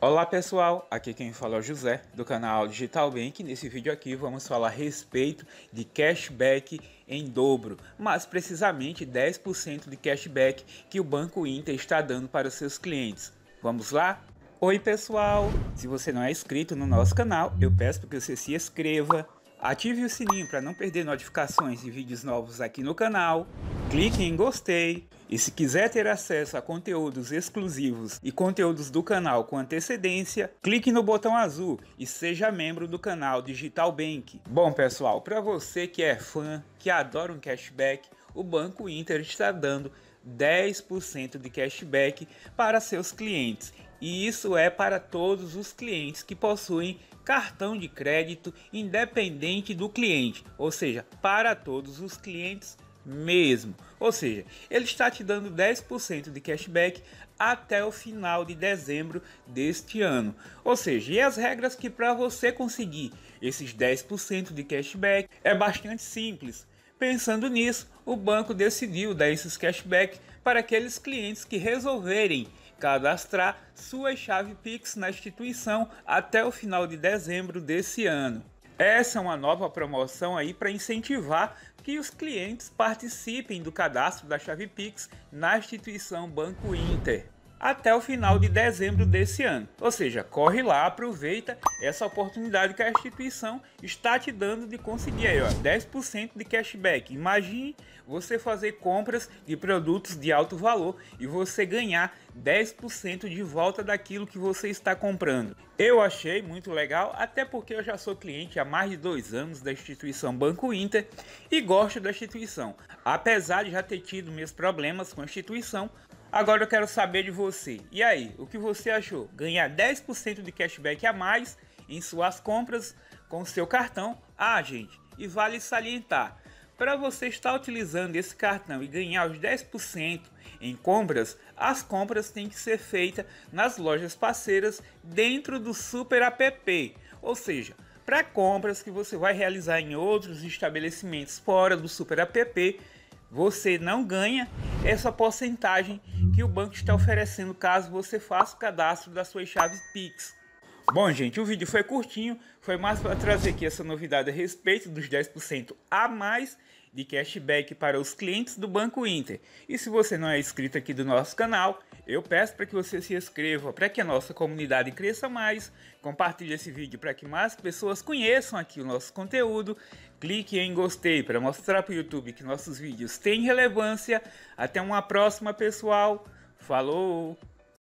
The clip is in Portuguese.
Olá pessoal, aqui quem fala é o José do canal Digital Bank. Nesse vídeo aqui vamos falar a respeito de cashback em dobro, mas precisamente 10% de cashback que o Banco Inter está dando para os seus clientes. Vamos lá? Oi pessoal, se você não é inscrito no nosso canal, eu peço que você se inscreva ative o sininho para não perder notificações de vídeos novos aqui no canal, clique em gostei e se quiser ter acesso a conteúdos exclusivos e conteúdos do canal com antecedência, clique no botão azul e seja membro do canal Digital Bank. Bom pessoal, para você que é fã, que adora um cashback, o Banco Inter está dando 10% de cashback para seus clientes e isso é para todos os clientes que possuem cartão de crédito independente do cliente, ou seja, para todos os clientes mesmo. Ou seja, ele está te dando 10% de cashback até o final de dezembro deste ano. Ou seja, e as regras que para você conseguir esses 10% de cashback é bastante simples. Pensando nisso, o banco decidiu dar esses cashback para aqueles clientes que resolverem cadastrar sua chave Pix na instituição até o final de dezembro desse ano. Essa é uma nova promoção aí para incentivar que os clientes participem do cadastro da chave Pix na instituição Banco Inter até o final de dezembro desse ano. Ou seja, corre lá, aproveita essa oportunidade que a instituição está te dando de conseguir aí, ó, 10% de cashback. Imagine você fazer compras de produtos de alto valor e você ganhar 10% de volta daquilo que você está comprando. Eu achei muito legal, até porque eu já sou cliente há mais de dois anos da instituição Banco Inter e gosto da instituição. Apesar de já ter tido meus problemas com a instituição, Agora eu quero saber de você. E aí, o que você achou? Ganhar 10% de cashback a mais em suas compras com seu cartão? Ah, gente, e vale salientar, para você estar utilizando esse cartão e ganhar os 10% em compras, as compras têm que ser feitas nas lojas parceiras dentro do Super App, ou seja, para compras que você vai realizar em outros estabelecimentos fora do Super App, você não ganha essa porcentagem que o banco está oferecendo caso você faça o cadastro das suas chaves Pix. Bom, gente, o vídeo foi curtinho, foi mais para trazer aqui essa novidade a respeito dos 10% a mais de cashback para os clientes do Banco Inter. E se você não é inscrito aqui do nosso canal, eu peço para que você se inscreva para que a nossa comunidade cresça mais, compartilhe esse vídeo para que mais pessoas conheçam aqui o nosso conteúdo, clique em gostei para mostrar para o YouTube que nossos vídeos têm relevância. Até uma próxima, pessoal. Falou!